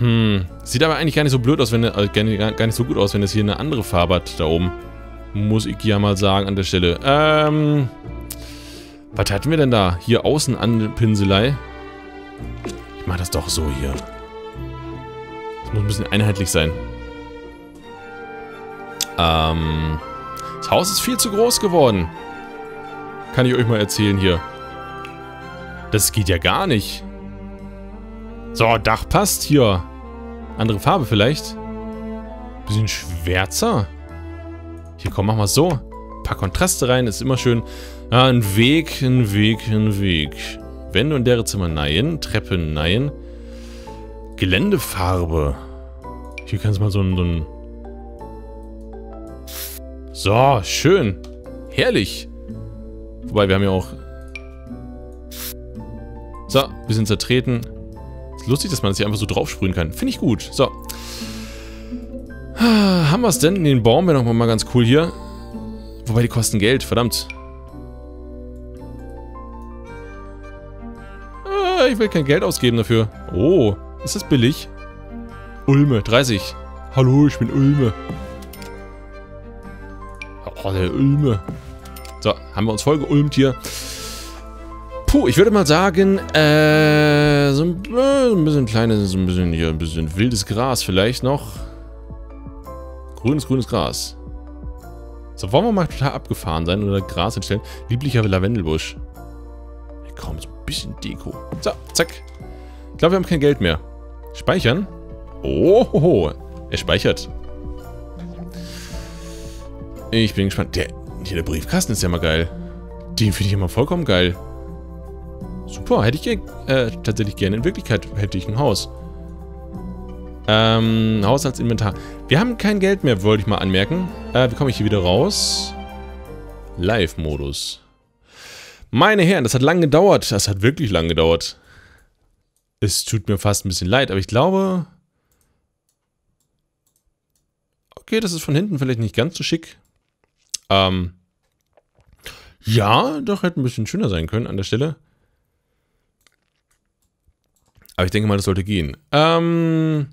Hm, sieht aber eigentlich gar nicht so blöd aus, wenn äh, gar nicht so gut aus, wenn das hier eine andere Farbe hat da oben. Muss ich ja mal sagen an der Stelle. Ähm, was hatten wir denn da? Hier außen an Pinselei. Ich mach das doch so hier. Das muss ein bisschen einheitlich sein. Ähm, das Haus ist viel zu groß geworden. Kann ich euch mal erzählen hier. Das geht ja gar nicht. So, Dach passt hier. Andere Farbe vielleicht. Bisschen schwärzer. Hier, komm, mach mal so. Ein paar Kontraste rein, ist immer schön. Ah, ein Weg, ein Weg, ein Weg. Wände und deren Zimmer, nein. Treppen, nein. Geländefarbe. Hier kannst du mal so ein, so ein... So, schön. Herrlich. Wobei, wir haben ja auch... So, wir sind zertreten. Ist lustig, dass man das hier einfach so draufsprühen kann. Finde ich gut. So. Ah, haben wir es denn? Den Baum wäre nochmal ganz cool hier. Wobei die kosten Geld, verdammt. Ah, ich will kein Geld ausgeben dafür. Oh, ist das billig? Ulme, 30. Hallo, ich bin Ulme. Oh, der Ulme. So, haben wir uns voll geulmt hier. Puh, ich würde mal sagen, äh, so ein, äh, ein bisschen kleines, so ein bisschen hier, ein bisschen wildes Gras vielleicht noch. Grünes, grünes Gras. So, wollen wir mal total abgefahren sein oder Gras entstellen? Lieblicher Lavendelbusch. Ja, komm, so ein bisschen Deko. So, zack. Ich glaube, wir haben kein Geld mehr. Speichern. Ohoho. Er speichert. Ich bin gespannt. Der, der Briefkasten ist ja mal geil. Den finde ich immer vollkommen geil. Boah, hätte ich äh, tatsächlich gerne. In Wirklichkeit hätte ich ein Haus. Ähm, Haushaltsinventar. Wir haben kein Geld mehr, wollte ich mal anmerken. Äh, wie komme ich hier wieder raus? Live-Modus. Meine Herren, das hat lang gedauert. Das hat wirklich lang gedauert. Es tut mir fast ein bisschen leid, aber ich glaube... Okay, das ist von hinten vielleicht nicht ganz so schick. Ähm... Ja, doch, hätte ein bisschen schöner sein können an der Stelle. Aber ich denke mal, das sollte gehen. Ähm,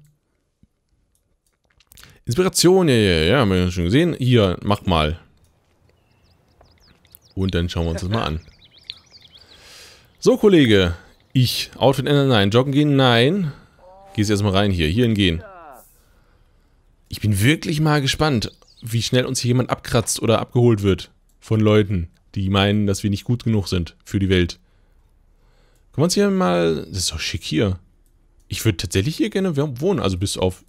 Inspiration, ja, ja, ja, haben wir schon gesehen. Hier, mach mal. Und dann schauen wir uns das mal an. So, Kollege. Ich. Outfit ändern, nein. Joggen gehen, nein. Gehst erstmal rein hier. Hierhin gehen. Ich bin wirklich mal gespannt, wie schnell uns hier jemand abkratzt oder abgeholt wird von Leuten, die meinen, dass wir nicht gut genug sind für die Welt. Können wir uns hier mal... Das ist doch schick hier. Ich würde tatsächlich hier gerne wohnen, also bis auf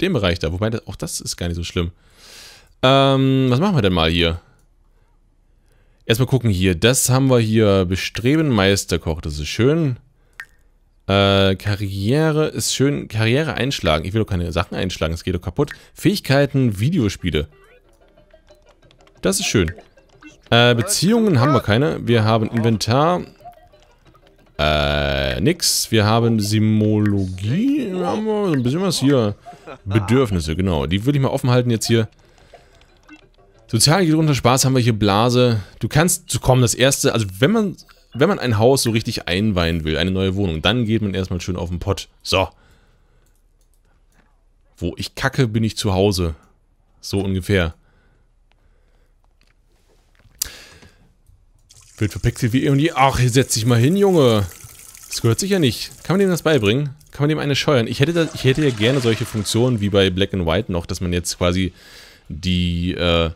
den Bereich da. Wobei, auch das ist gar nicht so schlimm. Ähm, was machen wir denn mal hier? Erstmal gucken hier. Das haben wir hier. Bestreben Meisterkoch. Das ist schön. Äh, Karriere ist schön. Karriere einschlagen. Ich will doch keine Sachen einschlagen. Es geht doch kaputt. Fähigkeiten, Videospiele. Das ist schön. Äh, Beziehungen haben wir keine. Wir haben Inventar. Äh, nix. Wir haben Simologie. Wir Haben ein bisschen was hier. Bedürfnisse, genau. Die würde ich mal offen halten jetzt hier. Sozial geht runter, Spaß haben wir hier, Blase. Du kannst, komm, das erste, also wenn man, wenn man ein Haus so richtig einweihen will, eine neue Wohnung, dann geht man erstmal schön auf den Pott. So. Wo ich kacke, bin ich zu Hause. So ungefähr. Wild verpixelt wie eh und je. Ach, hier setz dich mal hin, Junge. Das gehört sicher nicht. Kann man dem das beibringen? Kann man dem eine scheuern? Ich hätte, das, ich hätte ja gerne solche Funktionen wie bei Black and White noch, dass man jetzt quasi die, äh,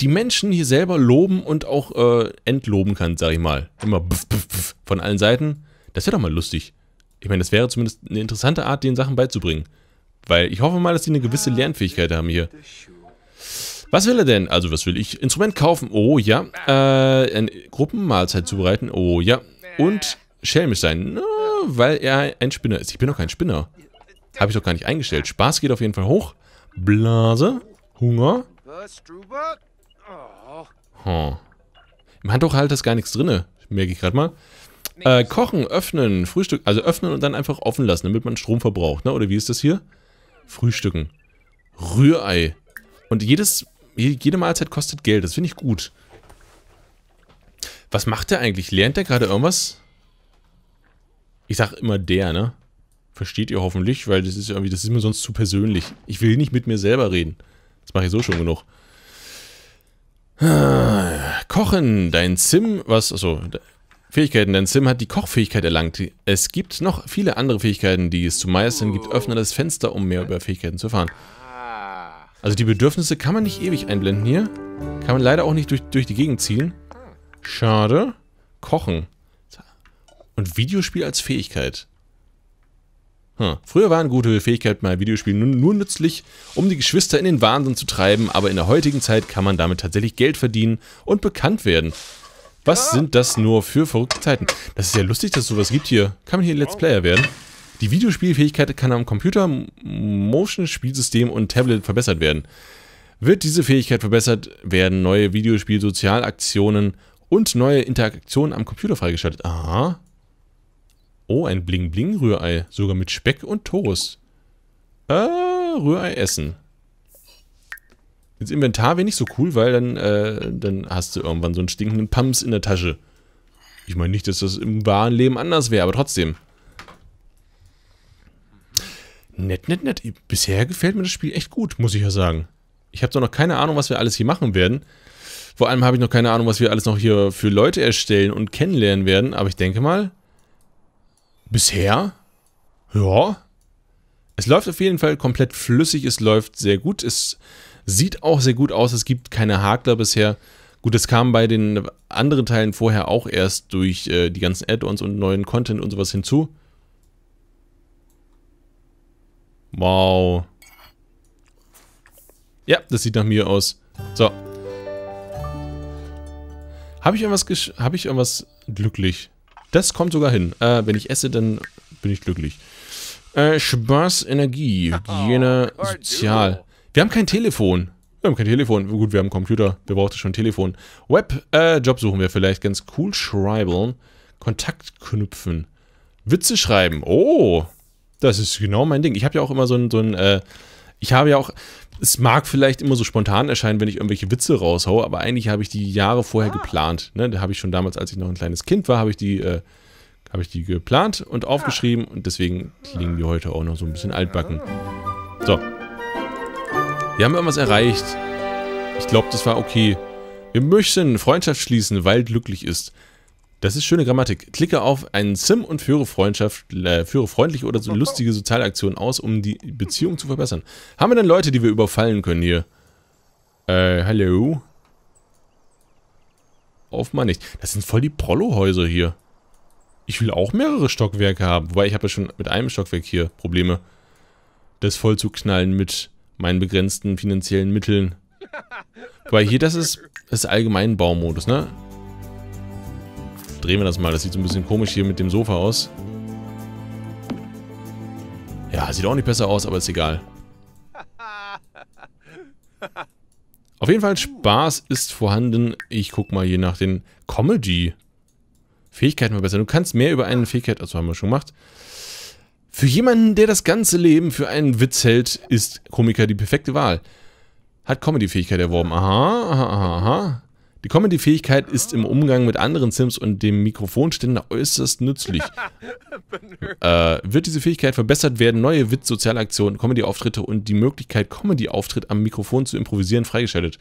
die Menschen hier selber loben und auch äh, entloben kann, sag ich mal. Immer pf, pf, pf, von allen Seiten. Das wäre doch mal lustig. Ich meine, das wäre zumindest eine interessante Art, den Sachen beizubringen. Weil ich hoffe mal, dass die eine gewisse Lernfähigkeit haben hier. Was will er denn? Also, was will ich? Instrument kaufen, oh ja. Äh, Gruppenmahlzeit zubereiten, oh ja. Und schelmisch sein, no, weil er ein Spinner ist. Ich bin doch kein Spinner. Habe ich doch gar nicht eingestellt. Spaß geht auf jeden Fall hoch. Blase, Hunger. Hm. Im Handtuch halt ist gar nichts drin, merke ich gerade mal. Äh, kochen, öffnen, Frühstück, also öffnen und dann einfach offen lassen, damit man Strom verbraucht, ne? Oder wie ist das hier? Frühstücken. Rührei. Und jedes jede Mahlzeit kostet Geld, das finde ich gut. Was macht der eigentlich? Lernt der gerade irgendwas? Ich sag immer der, ne? Versteht ihr hoffentlich, weil das ist irgendwie, das ist mir sonst zu persönlich. Ich will nicht mit mir selber reden. Das mache ich so schon genug. Kochen, dein Sim, was, also Fähigkeiten, dein Sim hat die Kochfähigkeit erlangt. Es gibt noch viele andere Fähigkeiten, die es zu meistern gibt. Öffne das Fenster, um mehr über Fähigkeiten zu erfahren. Also die Bedürfnisse kann man nicht ewig einblenden hier. Kann man leider auch nicht durch, durch die Gegend ziehen. Schade. Kochen. Und Videospiel als Fähigkeit. Hm. Früher waren gute Fähigkeiten bei Videospielen nur, nur, nützlich, um die Geschwister in den Wahnsinn zu treiben, aber in der heutigen Zeit kann man damit tatsächlich Geld verdienen und bekannt werden. Was sind das nur für verrückte Zeiten? Das ist ja lustig, dass es sowas gibt hier. Kann man hier Let's Player werden? Die Videospielfähigkeit kann am Computer, Motion, Spielsystem und Tablet verbessert werden. Wird diese Fähigkeit verbessert, werden neue Videospiel-Sozialaktionen und neue Interaktionen am Computer freigeschaltet. Aha. Oh, ein Bling-Bling-Rührei. Sogar mit Speck und Toast. Äh, Rührei essen. Ins Inventar wäre nicht so cool, weil dann, äh, dann hast du irgendwann so einen stinkenden Pumps in der Tasche. Ich meine nicht, dass das im wahren Leben anders wäre, aber trotzdem. Nett, nett, nett. Bisher gefällt mir das Spiel echt gut, muss ich ja sagen. Ich habe doch noch keine Ahnung, was wir alles hier machen werden. Vor allem habe ich noch keine Ahnung, was wir alles noch hier für Leute erstellen und kennenlernen werden. Aber ich denke mal, bisher, ja, es läuft auf jeden Fall komplett flüssig, es läuft sehr gut, es sieht auch sehr gut aus, es gibt keine Hakler bisher. Gut, es kam bei den anderen Teilen vorher auch erst durch äh, die ganzen Add-ons und neuen Content und sowas hinzu. Wow. Ja, das sieht nach mir aus. So. Habe ich irgendwas Habe ich irgendwas glücklich? Das kommt sogar hin. Äh, wenn ich esse, dann bin ich glücklich. Äh, Spaß, Energie, Hygiene, Sozial. Wir haben kein Telefon. Wir haben kein Telefon. Gut, wir haben einen Computer. Wir brauchten schon ein Telefon. Web, äh, Job suchen wir vielleicht. Ganz cool. Schreiben. Kontakt knüpfen. Witze schreiben. Oh. Das ist genau mein Ding. Ich habe ja auch immer so ein, so ein äh, ich habe ja auch, es mag vielleicht immer so spontan erscheinen, wenn ich irgendwelche Witze raushaue, aber eigentlich habe ich die Jahre vorher ah. geplant. Ne? Da habe ich schon damals, als ich noch ein kleines Kind war, habe ich die, äh, habe ich die geplant und ah. aufgeschrieben und deswegen klingen die heute auch noch so ein bisschen altbacken. So. Wir haben irgendwas erreicht. Ich glaube, das war okay. Wir möchten Freundschaft schließen, weil glücklich ist. Das ist schöne Grammatik. Klicke auf einen Sim und führe, Freundschaft, äh, führe freundliche oder so lustige Sozialaktionen aus, um die Beziehung zu verbessern. Haben wir denn Leute, die wir überfallen können hier? Äh, hallo? Offenbar nicht. Das sind voll die Prollo-Häuser hier. Ich will auch mehrere Stockwerke haben. Wobei, ich habe ja schon mit einem Stockwerk hier Probleme. Das voll zu knallen mit meinen begrenzten finanziellen Mitteln. Wobei, hier, das ist, das ist allgemein Baumodus, ne? drehen wir das mal. Das sieht so ein bisschen komisch hier mit dem Sofa aus. Ja, sieht auch nicht besser aus, aber ist egal. Auf jeden Fall, Spaß ist vorhanden. Ich guck mal hier nach den Comedy-Fähigkeiten verbessern. Du kannst mehr über eine Fähigkeit, also haben wir schon gemacht. Für jemanden, der das ganze Leben für einen Witz hält, ist Komiker die perfekte Wahl. Hat Comedy-Fähigkeit erworben. Aha, aha, aha, aha. Die Comedy-Fähigkeit ist im Umgang mit anderen Sims und dem Mikrofonständer äußerst nützlich. äh, wird diese Fähigkeit verbessert, werden neue Witz, Sozialaktionen, Comedy-Auftritte und die Möglichkeit, Comedy-Auftritt am Mikrofon zu improvisieren, freigeschaltet.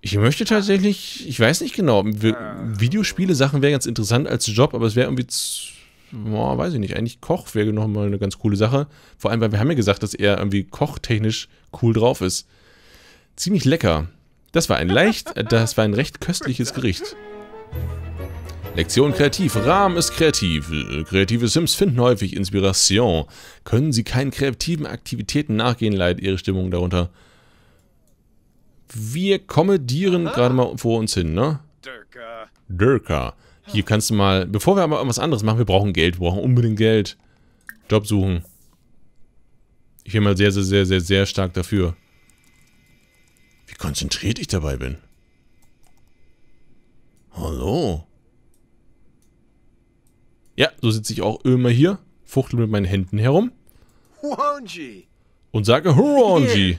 Ich möchte tatsächlich, ich weiß nicht genau, äh. Videospiele, Sachen wären ganz interessant als Job, aber es wäre irgendwie, boah, weiß ich nicht, eigentlich Koch wäre nochmal eine ganz coole Sache. Vor allem, weil wir haben ja gesagt, dass er irgendwie kochtechnisch cool drauf ist. Ziemlich lecker. Das war ein leicht, das war ein recht köstliches Gericht. Lektion kreativ. Rahm ist kreativ. Äh, kreative Sims finden häufig Inspiration. Können sie keinen kreativen Aktivitäten nachgehen, leidet ihre Stimmung darunter. Wir kommentieren gerade mal vor uns hin, ne? Dirka. Äh. Dirka. Hier kannst du mal, bevor wir aber was anderes machen, wir brauchen Geld, wir brauchen unbedingt Geld. Job suchen. Ich bin mal sehr, sehr, sehr, sehr, sehr stark dafür. Wie konzentriert ich dabei bin. Hallo? Ja, so sitze ich auch immer hier, fuchtel mit meinen Händen herum. Und sage Huronji.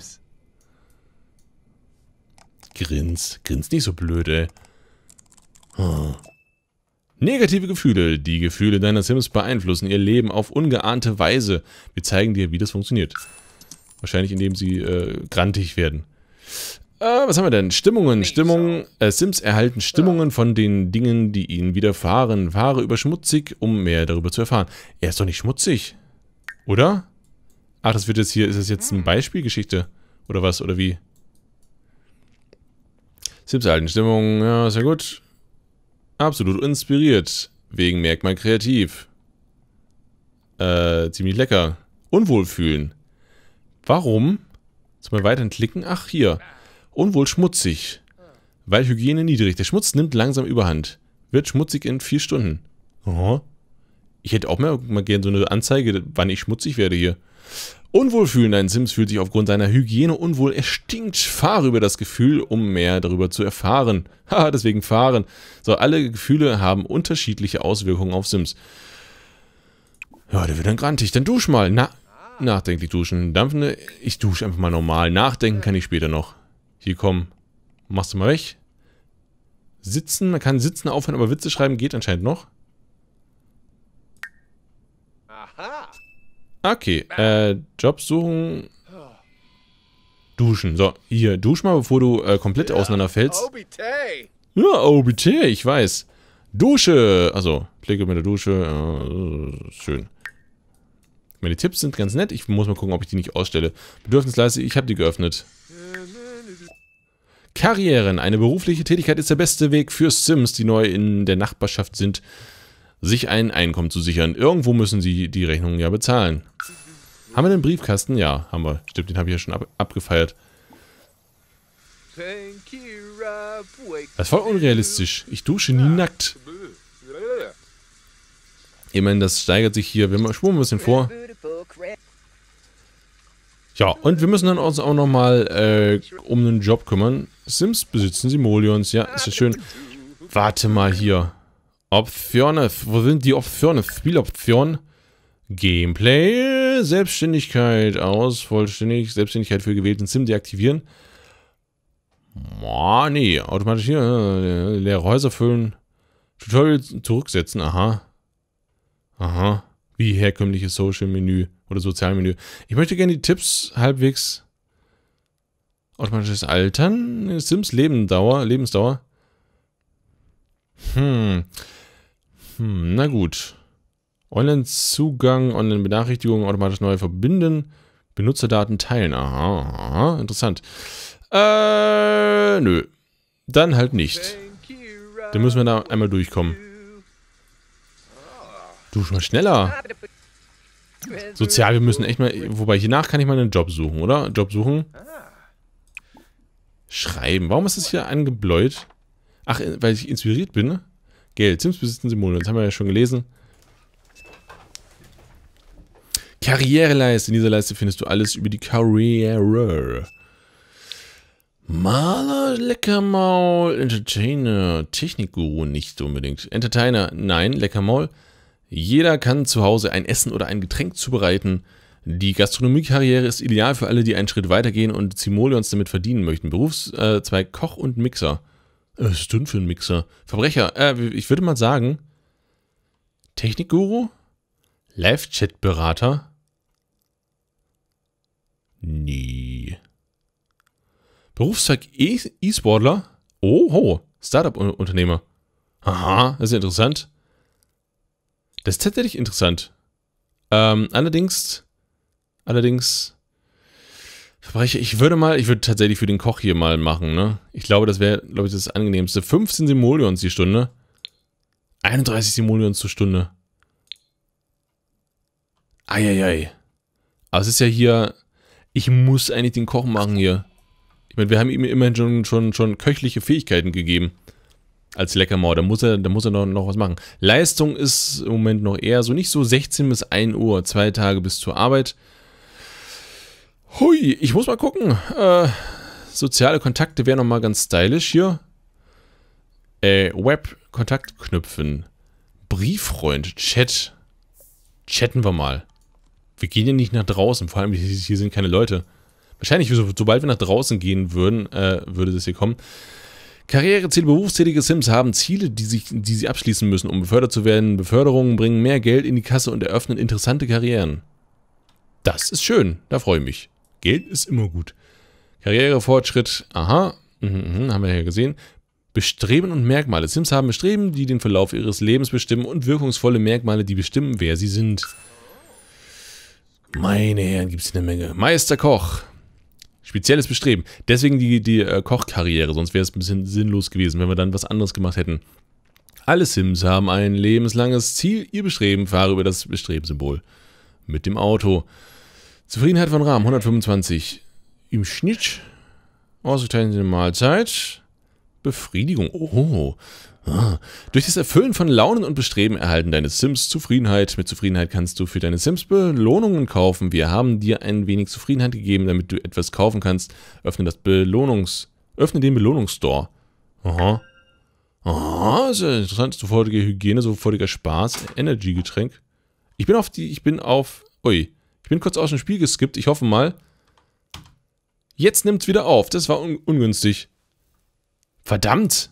Grins. Grins nicht so blöd, ey. Hm. Negative Gefühle. Die Gefühle deiner Sims beeinflussen ihr Leben auf ungeahnte Weise. Wir zeigen dir, wie das funktioniert. Wahrscheinlich, indem sie äh, grantig werden. Äh, was haben wir denn? Stimmungen, Stimmungen. Äh, Sims erhalten Stimmungen von den Dingen, die ihnen widerfahren. Fahre über schmutzig, um mehr darüber zu erfahren. Er ist doch nicht schmutzig, oder? Ach, das wird jetzt hier, ist das jetzt eine hm. Beispielgeschichte? Oder was, oder wie? Sims erhalten Stimmungen, ja, sehr gut. Absolut inspiriert. Wegen Merkmal kreativ. Äh, ziemlich lecker. Unwohlfühlen. Warum? Soll man weiterhin klicken? Ach, hier. Unwohl schmutzig, weil Hygiene niedrig. Der Schmutz nimmt langsam überhand. Wird schmutzig in vier Stunden. Oh. Ich hätte auch mal, mal gerne so eine Anzeige, wann ich schmutzig werde hier. Unwohlfühlen. Ein Sims fühlt sich aufgrund seiner Hygiene unwohl. Er stinkt. Fahre über das Gefühl, um mehr darüber zu erfahren. Haha, deswegen fahren. So, alle Gefühle haben unterschiedliche Auswirkungen auf Sims. Ja, der wird dann grantig. Dann dusch mal. Na, nachdenklich duschen. Dampfende. Ich dusche einfach mal normal. Nachdenken kann ich später noch. Hier komm. Machst du mal weg. Sitzen. Man kann sitzen aufhören, aber Witze schreiben geht anscheinend noch. Okay. Äh, Job suchen. Duschen. So, hier. Dusch mal, bevor du äh, komplett auseinanderfällst. Ja, OBT. Ich weiß. Dusche. Also, Pflege mit der Dusche. Äh, schön. Meine Tipps sind ganz nett. Ich muss mal gucken, ob ich die nicht ausstelle. Bedürfnisleiste, ich habe die geöffnet. Äh, Karrieren. Eine berufliche Tätigkeit ist der beste Weg für Sims, die neu in der Nachbarschaft sind, sich ein Einkommen zu sichern. Irgendwo müssen sie die Rechnungen ja bezahlen. Haben wir den Briefkasten? Ja, haben wir. Stimmt, den habe ich ja schon ab abgefeiert. Das ist voll unrealistisch. Ich dusche nie nackt. Ich meine, das steigert sich hier. Wir spulen ein bisschen vor. Ja, und wir müssen dann uns auch nochmal äh, um einen Job kümmern. Sims besitzen Simoleons. Ja, ist ja schön. Warte mal hier. Optionen. Wo sind die Optionen? Spieloption. Gameplay. Selbstständigkeit aus. Vollständig. Selbstständigkeit für gewählten Sim deaktivieren. Oh, nee. Automatisch hier. Äh, leere Häuser füllen. Tutorial zurücksetzen. Aha. Aha. Wie herkömmliches Social-Menü oder Sozialmenü. Ich möchte gerne die Tipps halbwegs Automatisches Altern? Sims Lebendauer, Lebensdauer? Hm. Hm, na gut. Online-Zugang, Online-Benachrichtigungen, automatisch neu verbinden, Benutzerdaten teilen. Aha, aha interessant. Äh, nö. Dann halt nicht. Dann müssen wir da einmal durchkommen. Du, schon mal schneller. Sozial, wir müssen echt mal... Wobei, hiernach kann ich mal einen Job suchen, oder? Job suchen? Schreiben. Warum ist das hier angebläut? Ach, weil ich inspiriert bin, ne? Geld. Sims besitzen Symbole. Das haben wir ja schon gelesen. Karriereleiste. In dieser Leiste findest du alles über die Karriere. Maler, Leckermaul, Entertainer, Technikguru nicht unbedingt. Entertainer, nein, Leckermaul. Jeder kann zu Hause ein Essen oder ein Getränk zubereiten. Die Gastronomiekarriere ist ideal für alle, die einen Schritt weitergehen und Simoleons damit verdienen möchten. Berufszweig äh, Koch und Mixer. Was ist denn für ein Mixer? Verbrecher. Äh, ich würde mal sagen, Technikguru? Live-Chat-Berater? Nee. Berufszweig e-, E-Sportler? Oho, Startup-Unternehmer. Aha, das ist interessant. Das ist tatsächlich interessant. Ähm, allerdings Allerdings Verbrecher, ich würde mal, ich würde tatsächlich für den Koch hier mal machen, ne? Ich glaube, das wäre, glaube ich, das angenehmste. 15 Simoleons die Stunde. 31 Simoleons zur Stunde. Eieiei. Aber es ist ja hier, ich muss eigentlich den Koch machen hier. Ich meine, wir haben ihm immerhin schon, schon, schon köchliche Fähigkeiten gegeben. Als Leckermauer, da muss er, da muss er noch, noch was machen. Leistung ist im Moment noch eher so nicht so 16 bis 1 Uhr, zwei Tage bis zur Arbeit. Hui, ich muss mal gucken. Äh, soziale Kontakte wären nochmal ganz stylisch hier. Äh, Web, Kontakt knüpfen. Brieffreund, Chat. Chatten wir mal. Wir gehen ja nicht nach draußen, vor allem hier sind keine Leute. Wahrscheinlich, sobald wir nach draußen gehen würden, äh, würde das hier kommen. Karriereziele, berufstätige Sims haben Ziele, die, sich, die sie abschließen müssen, um befördert zu werden. Beförderungen bringen mehr Geld in die Kasse und eröffnen interessante Karrieren. Das ist schön, da freue ich mich. Geld ist immer gut. Karrierefortschritt, aha, mhm, mhm, haben wir ja gesehen. Bestreben und Merkmale. Sims haben Bestreben, die den Verlauf ihres Lebens bestimmen und wirkungsvolle Merkmale, die bestimmen, wer sie sind. Meine Herren, gibt es eine Menge. Meisterkoch. Spezielles Bestreben. Deswegen die, die äh, Kochkarriere, sonst wäre es ein bisschen sinnlos gewesen, wenn wir dann was anderes gemacht hätten. Alle Sims haben ein lebenslanges Ziel. Ihr Bestreben fahre über das Bestrebensymbol mit dem Auto. Zufriedenheit von Rahmen 125 im Schnitt. Ausgezeichnete Mahlzeit. Befriedigung. Oh. Ah. Durch das Erfüllen von Launen und Bestreben erhalten deine Sims Zufriedenheit. Mit Zufriedenheit kannst du für deine Sims Belohnungen kaufen. Wir haben dir ein wenig Zufriedenheit gegeben, damit du etwas kaufen kannst. Öffne das Belohnungs... Öffne den Belohnungsstore. Aha. Aha, ist ja interessant. Sofortige Hygiene, sofortiger Spaß. Energy-Getränk. Ich bin auf die... Ich bin auf... Ui. Ich bin kurz aus dem Spiel geskippt. Ich hoffe mal. Jetzt nimmt's wieder auf. Das war un ungünstig. Verdammt.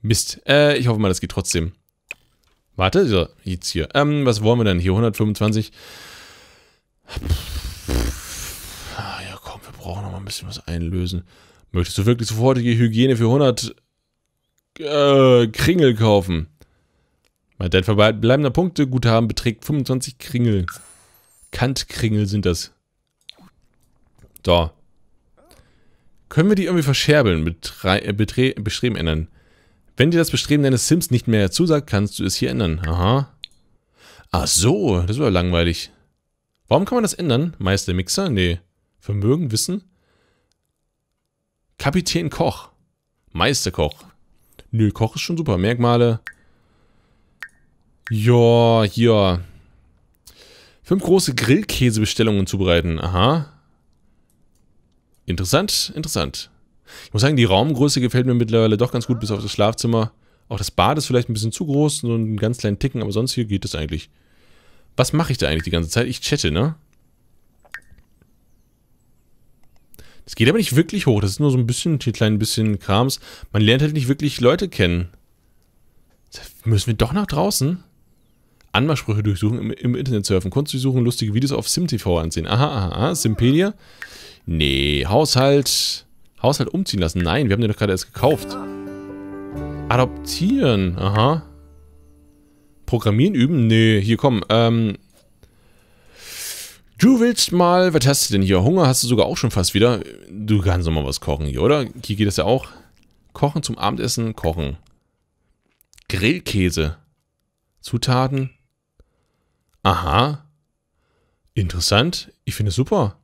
Mist. Äh, ich hoffe mal, das geht trotzdem. Warte, so, jetzt hier. Ähm, was wollen wir denn hier? 125. Ah, ja, komm, wir brauchen noch mal ein bisschen was einlösen. Möchtest du wirklich sofortige Hygiene für 100 äh, Kringel kaufen? Mein Dein verbleibender Punkteguthaben beträgt 25 Kringel. Kantkringel sind das. So. Können wir die irgendwie verscherbeln? mit äh, Bestreben ändern. Wenn dir das Bestreben deines Sims nicht mehr zusagt, kannst du es hier ändern. Aha. Ach so, das war langweilig. Warum kann man das ändern? Meister Mixer? Nee. Vermögen, Wissen? Kapitän Koch. Meister Koch. Nö, Koch ist schon super. Merkmale. Ja, hier. Fünf große Grillkäsebestellungen zubereiten. Aha. Interessant, interessant. Ich muss sagen, die Raumgröße gefällt mir mittlerweile doch ganz gut, bis auf das Schlafzimmer. Auch das Bad ist vielleicht ein bisschen zu groß, nur einen ganz kleinen Ticken, aber sonst hier geht es eigentlich. Was mache ich da eigentlich die ganze Zeit? Ich chatte, ne? Das geht aber nicht wirklich hoch. Das ist nur so ein bisschen, ein klein bisschen Krams. Man lernt halt nicht wirklich Leute kennen. Müssen wir doch nach draußen? Anmachsprüche durchsuchen, im, im Internet surfen, Kunst durchsuchen, lustige Videos auf SimTV ansehen. Aha, aha, aha. Simpedia? Nee, Haushalt. Haushalt umziehen lassen. Nein, wir haben den doch gerade erst gekauft. Adoptieren. Aha. Programmieren üben? Nee, hier komm. Ähm. Du willst mal, was hast du denn hier? Hunger hast du sogar auch schon fast wieder. Du kannst doch mal was kochen hier, oder? Hier geht das ja auch. Kochen zum Abendessen, kochen. Grillkäse. Zutaten. Aha. Interessant. Ich finde es super.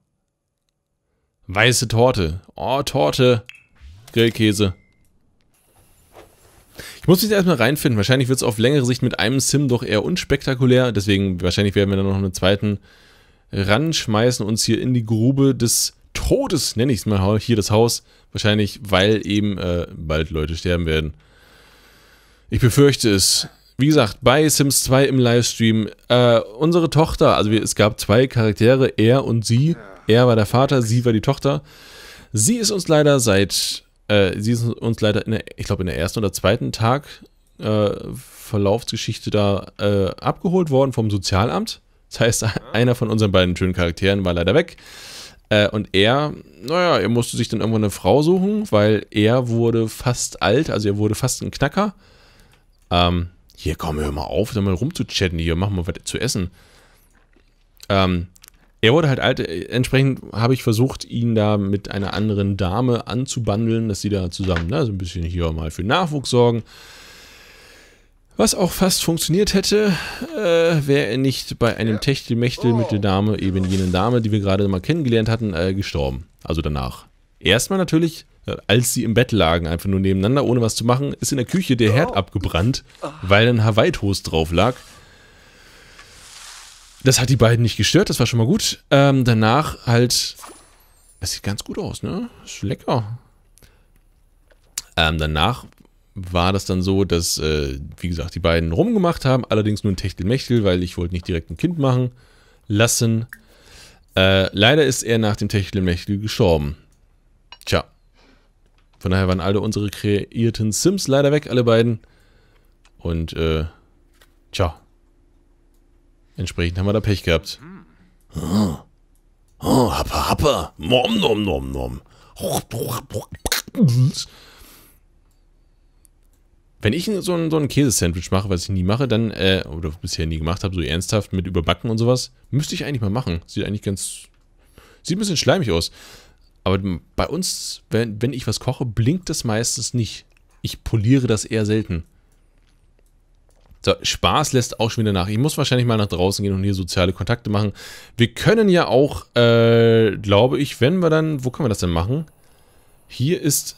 Weiße Torte. Oh, Torte. Grillkäse. Ich muss mich jetzt erstmal reinfinden. Wahrscheinlich wird es auf längere Sicht mit einem Sim doch eher unspektakulär. Deswegen, wahrscheinlich werden wir dann noch einen zweiten ran ranschmeißen, uns hier in die Grube des Todes, nenne ich es mal, hier das Haus. Wahrscheinlich, weil eben äh, bald Leute sterben werden. Ich befürchte es wie gesagt, bei Sims 2 im Livestream, äh, unsere Tochter, also wir, es gab zwei Charaktere, er und sie. Er war der Vater, sie war die Tochter. Sie ist uns leider seit, äh, sie ist uns leider, in der, ich glaube, in der ersten oder zweiten Tag äh, Verlaufsgeschichte da äh, abgeholt worden vom Sozialamt. Das heißt, einer von unseren beiden schönen Charakteren war leider weg. Äh, und er, naja, er musste sich dann irgendwann eine Frau suchen, weil er wurde fast alt, also er wurde fast ein Knacker. Ähm, hier, komm, hör mal auf, da mal rumzuchatten hier, mach mal was zu essen. Ähm, er wurde halt alt, entsprechend habe ich versucht, ihn da mit einer anderen Dame anzubandeln, dass sie da zusammen, ne, so ein bisschen hier mal für Nachwuchs sorgen. Was auch fast funktioniert hätte, äh, wäre er nicht bei einem Techtelmechtel mit der Dame, eben jenen Dame, die wir gerade mal kennengelernt hatten, äh, gestorben. Also danach. Erstmal natürlich als sie im Bett lagen, einfach nur nebeneinander, ohne was zu machen, ist in der Küche der Herd oh. abgebrannt, ah. weil ein Hawaii-Toast drauf lag. Das hat die beiden nicht gestört, das war schon mal gut. Ähm, danach halt. Das sieht ganz gut aus, ne? Ist lecker. Ähm, danach war das dann so, dass, äh, wie gesagt, die beiden rumgemacht haben, allerdings nur ein Techtelmechtel, weil ich wollte nicht direkt ein Kind machen lassen. Äh, leider ist er nach dem Techtelmechtel gestorben. Tja. Von daher waren alle unsere kreierten Sims leider weg, alle beiden. Und, äh, tja. Entsprechend haben wir da Pech gehabt. Oh, oh happa, happa. Nom, nom, nom, nom. Wenn ich so ein, so ein Käsesandwich mache, was ich nie mache, dann, äh, oder bisher nie gemacht habe, so ernsthaft mit Überbacken und sowas, müsste ich eigentlich mal machen. Sieht eigentlich ganz, sieht ein bisschen schleimig aus. Aber bei uns, wenn, wenn ich was koche, blinkt das meistens nicht. Ich poliere das eher selten. So, Spaß lässt auch schon wieder nach. Ich muss wahrscheinlich mal nach draußen gehen und hier soziale Kontakte machen. Wir können ja auch, äh, glaube ich, wenn wir dann... Wo können wir das denn machen? Hier ist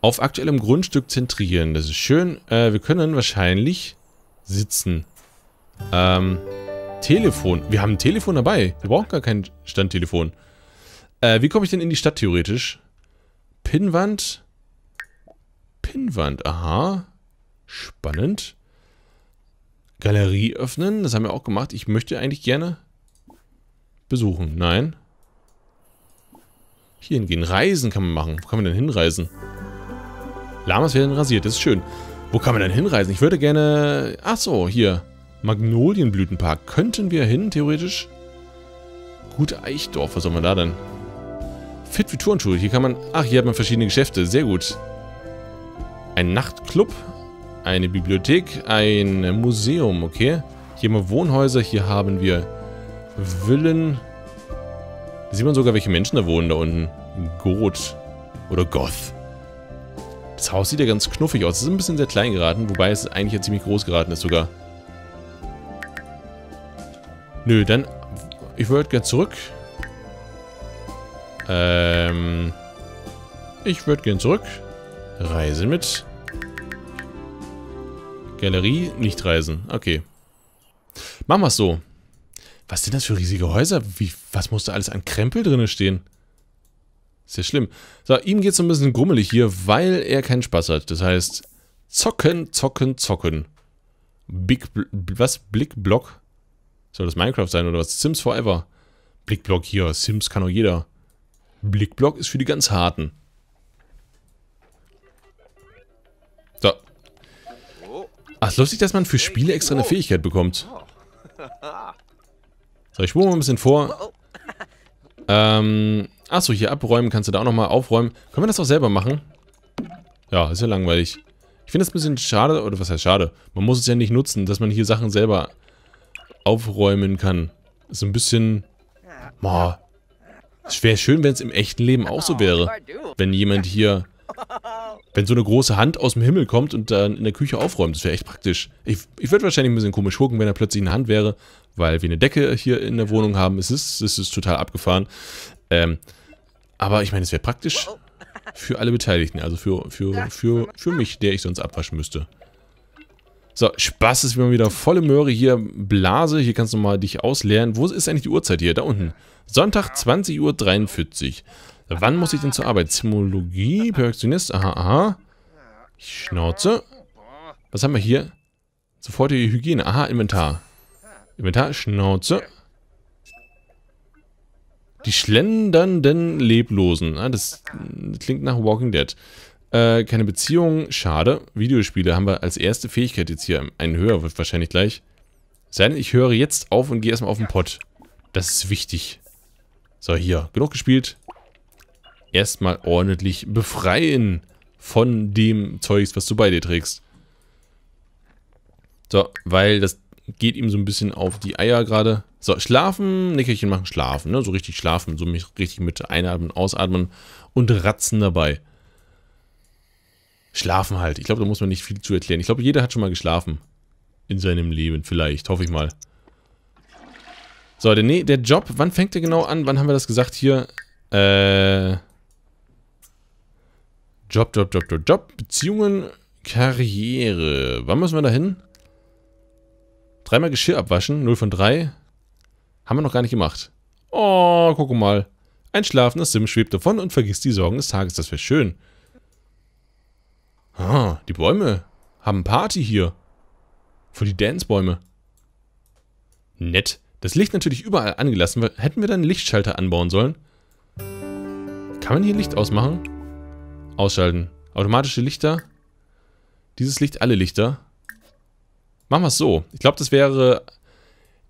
auf aktuellem Grundstück zentrieren. Das ist schön. Äh, wir können wahrscheinlich sitzen. Ähm, Telefon. Wir haben ein Telefon dabei. Wir brauchen gar kein Standtelefon. Äh, wie komme ich denn in die Stadt theoretisch? Pinnwand? Pinnwand, aha. Spannend. Galerie öffnen, das haben wir auch gemacht. Ich möchte eigentlich gerne besuchen. Nein. Hier hingehen. Reisen kann man machen. Wo kann man denn hinreisen? Lamas werden rasiert, das ist schön. Wo kann man denn hinreisen? Ich würde gerne... Ach so, hier. Magnolienblütenpark. Könnten wir hin, theoretisch? Gute Eichdorf, was soll man da denn? Fit wie Turnschuhe. Hier kann man... Ach, hier hat man verschiedene Geschäfte. Sehr gut. Ein Nachtclub. Eine Bibliothek. Ein Museum. Okay. Hier haben wir Wohnhäuser. Hier haben wir Villen. Da sieht man sogar, welche Menschen da wohnen da unten. Goth. Oder Goth. Das Haus sieht ja ganz knuffig aus. Es ist ein bisschen sehr klein geraten, wobei es eigentlich ja ziemlich groß geraten ist sogar. Nö, dann... Ich wollte gerne zurück. Ähm, ich würde gehen zurück. Reise mit. Galerie, nicht reisen. Okay. Machen wir es so. Was sind das für riesige Häuser? Wie, was muss da alles an Krempel drin stehen? Sehr schlimm. So, ihm geht es ein bisschen grummelig hier, weil er keinen Spaß hat. Das heißt, zocken, zocken, zocken. Big, was? Blickblock? Soll das Minecraft sein oder was? Sims Forever. Blickblock hier. Sims kann doch jeder. Blickblock ist für die ganz harten. So. Ach, es läuft sich, dass man für Spiele extra eine Fähigkeit bekommt. So, ich spule mal ein bisschen vor. Ähm, achso, hier abräumen kannst du da auch nochmal aufräumen. Können wir das auch selber machen? Ja, ist ja langweilig. Ich finde das ein bisschen schade, oder was heißt schade? Man muss es ja nicht nutzen, dass man hier Sachen selber aufräumen kann. Ist ein bisschen... Boah, es wäre schön, wenn es im echten Leben auch so wäre. Wenn jemand hier... Wenn so eine große Hand aus dem Himmel kommt und dann in der Küche aufräumt. Das wäre echt praktisch. Ich, ich würde wahrscheinlich ein bisschen komisch gucken, wenn da plötzlich eine Hand wäre, weil wir eine Decke hier in der Wohnung haben. Es ist, es ist total abgefahren. Ähm, aber ich meine, es wäre praktisch für alle Beteiligten. Also für, für, für, für mich, der ich sonst abwaschen müsste. So, Spaß ist immer wieder volle Möhre hier. Blase, hier kannst du mal dich ausleeren. Wo ist eigentlich die Uhrzeit hier? Da unten. Sonntag, 20.43 Uhr. Wann muss ich denn zur Arbeit? Zimologie, Perfektionist, aha, aha. Ich schnauze. Was haben wir hier? Sofortige Hygiene. Aha, Inventar. Inventar, Schnauze. Die schlendernden Leblosen. Ah, das klingt nach Walking Dead. Äh, keine Beziehung, schade. Videospiele haben wir als erste Fähigkeit jetzt hier. Ein höher wird wahrscheinlich gleich. Sein, ich höre jetzt auf und gehe erstmal auf den Pott. Das ist wichtig. So, hier. Genug gespielt. Erstmal ordentlich befreien von dem Zeugs, was du bei dir trägst. So, weil das geht ihm so ein bisschen auf die Eier gerade. So, schlafen, Nickerchen machen, schlafen, ne? So richtig schlafen, so richtig mit einatmen, ausatmen und ratzen dabei. Schlafen halt. Ich glaube, da muss man nicht viel zu erklären. Ich glaube, jeder hat schon mal geschlafen. In seinem Leben, vielleicht. Hoffe ich mal. So, der, nee, der Job, wann fängt der genau an? Wann haben wir das gesagt hier? Äh. Job, Job, Job, Job, Job. Beziehungen, Karriere. Wann müssen wir da hin? Dreimal Geschirr abwaschen, 0 von 3. Haben wir noch gar nicht gemacht. Oh, guck mal. Ein schlafender Sim schwebt davon und vergisst die Sorgen des Tages. Das wäre schön. Ah, die Bäume haben Party hier. Für die Dance-Bäume. Nett. Das Licht natürlich überall angelassen. hätten wir da einen Lichtschalter anbauen sollen? Kann man hier Licht ausmachen? Ausschalten. Automatische Lichter. Dieses Licht, alle Lichter. Machen wir es so. Ich glaube, das wäre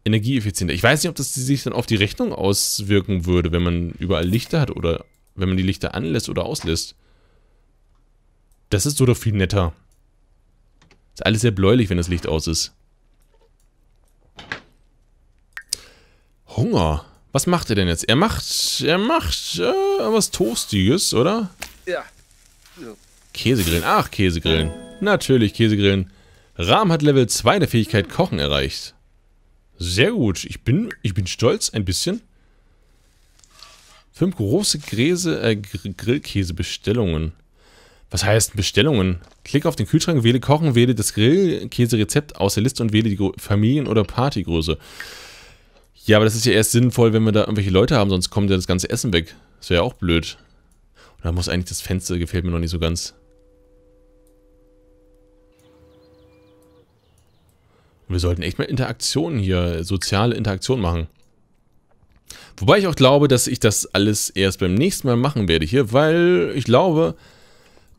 energieeffizienter. Ich weiß nicht, ob das sich dann auf die Rechnung auswirken würde, wenn man überall Lichter hat oder wenn man die Lichter anlässt oder auslässt. Das ist so doch viel netter. Ist alles sehr bläulich, wenn das Licht aus ist. Hunger. Was macht er denn jetzt? Er macht, er macht äh, was Toastiges, oder? Ja. Käsegrillen. Ach, Käsegrillen. Natürlich Käsegrillen. Rahm hat Level 2 der Fähigkeit Kochen erreicht. Sehr gut. Ich bin, ich bin stolz, ein bisschen. Fünf große Gräse, äh, Grillkäsebestellungen. Was heißt Bestellungen? Klick auf den Kühlschrank, wähle Kochen, wähle das Grillkäse-Rezept aus der Liste und wähle die Familien- oder Partygröße. Ja, aber das ist ja erst sinnvoll, wenn wir da irgendwelche Leute haben, sonst kommt ja das ganze Essen weg. Das wäre ja auch blöd. Und da muss eigentlich das Fenster, gefällt mir noch nicht so ganz. Und wir sollten echt mal Interaktionen hier, soziale Interaktionen machen. Wobei ich auch glaube, dass ich das alles erst beim nächsten Mal machen werde hier, weil ich glaube,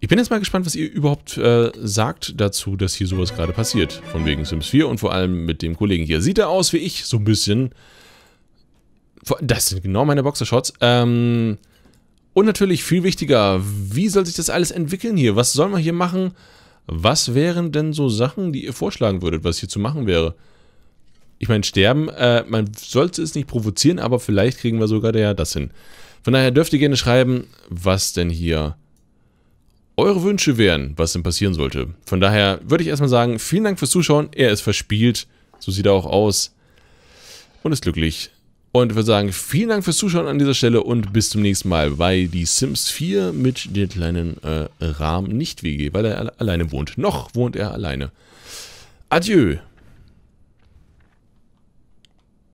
ich bin jetzt mal gespannt, was ihr überhaupt äh, sagt dazu, dass hier sowas gerade passiert. Von wegen Sims 4 und vor allem mit dem Kollegen hier. Sieht er aus wie ich, so ein bisschen. Das sind genau meine Boxershots. Ähm, und natürlich viel wichtiger, wie soll sich das alles entwickeln hier? Was soll man hier machen? Was wären denn so Sachen, die ihr vorschlagen würdet, was hier zu machen wäre? Ich meine, sterben, äh, man sollte es nicht provozieren, aber vielleicht kriegen wir sogar der das hin. Von daher dürft ihr gerne schreiben, was denn hier eure Wünsche wären, was denn passieren sollte. Von daher würde ich erstmal sagen, vielen Dank fürs Zuschauen. Er ist verspielt, so sieht er auch aus und ist glücklich. Und würde sagen, vielen Dank fürs Zuschauen an dieser Stelle und bis zum nächsten Mal bei Die Sims 4 mit dem kleinen äh, Rahm nicht WG, weil er alleine wohnt. Noch wohnt er alleine. Adieu.